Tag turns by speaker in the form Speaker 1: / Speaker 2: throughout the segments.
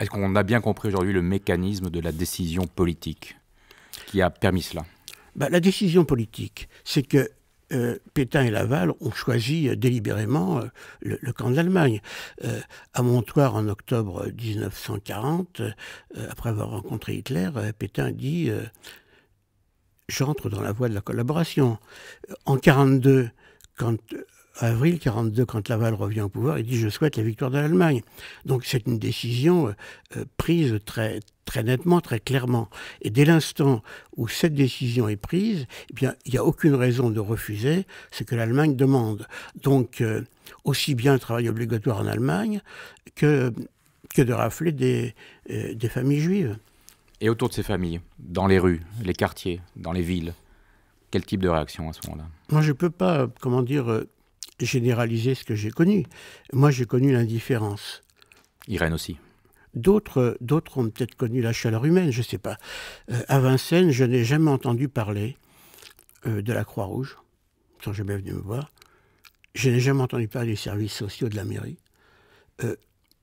Speaker 1: Est-ce qu'on a bien compris aujourd'hui le mécanisme de la décision politique qui a permis cela
Speaker 2: bah, La décision politique, c'est que euh, Pétain et Laval ont choisi euh, délibérément euh, le, camp de l'Allemagne. à Montoire, en octobre 1940, après avoir rencontré Hitler, Pétain dit J'entre dans la voie de la collaboration. En 1942, quand avril 1942, quand Laval revient au pouvoir, il dit Je souhaite la victoire de l'Allemagne. Donc c'est une décision euh, euh, prise très, très nettement, très clairement. Et dès l'instant où cette décision est prise, eh bien, il n'y a aucune raison de refuser ce que l'Allemagne demande. Donc, euh, aussi bien le travail obligatoire en Allemagne que, que de rafler des, des familles juives.
Speaker 1: Et autour de ces familles, dans les rues, les quartiers, dans les villes, quel type de réaction à ce moment-là
Speaker 2: Moi, je ne peux pas, comment dire, généraliser ce que j'ai connu. Moi, j'ai connu l'indifférence. Irène aussi. D'autres, d'autres ont peut-être connu la chaleur humaine, je ne sais pas. Euh, à Vincennes, je n'ai jamais entendu parler euh, de la Croix-Rouge. quand j'ai jamais venu me voir. Je n'ai jamais entendu parler des services sociaux de la mairie. Euh,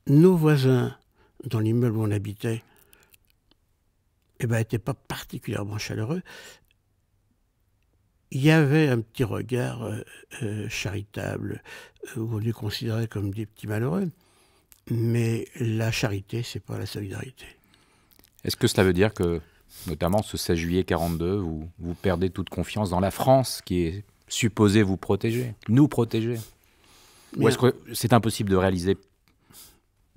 Speaker 2: nos voisins dans l'immeuble où on habitait, eh n'étaient ben, pas particulièrement chaleureux il y avait un petit regard euh, euh, charitable, euh, où on comme des petits malheureux. Mais la charité, c'est pas la solidarité.
Speaker 1: Est-ce que cela veut dire que, notamment ce 16 juillet 42, vous, perdez toute confiance dans la France qui est supposée vous protéger, nous protéger Ou est-ce que c'est impossible de réaliser,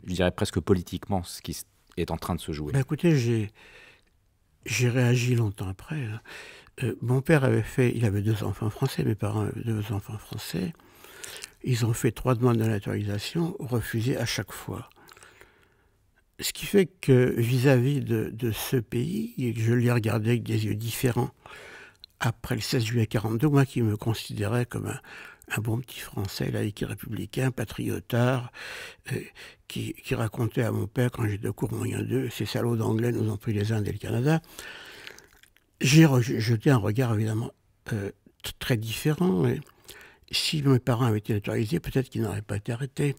Speaker 1: je dirais presque politiquement, ce qui est en train de se jouer ben,
Speaker 2: Écoutez, j'ai, réagi longtemps après. Hein. Euh, mon père avait fait, il avait deux enfants français, mes parents avaient deux enfants français. Ils ont fait trois demandes de naturalisation, refusées à chaque fois. Ce qui fait que vis-à-vis de, ce pays, je l'ai regardé avec des yeux différents après le 16 juillet 42, moi qui me considérais comme un, bon petit Français, laïque et républicain, patriotard, euh, qui, racontait à mon père quand j'étais deux cours moyen deux, « ces salauds d'anglais nous ont pris les Indes et le Canada. J'ai jeté un regard évidemment euh, très différent. si mes parents avaient été naturalisés, peut-être qu'ils n'auraient pas été arrêtés.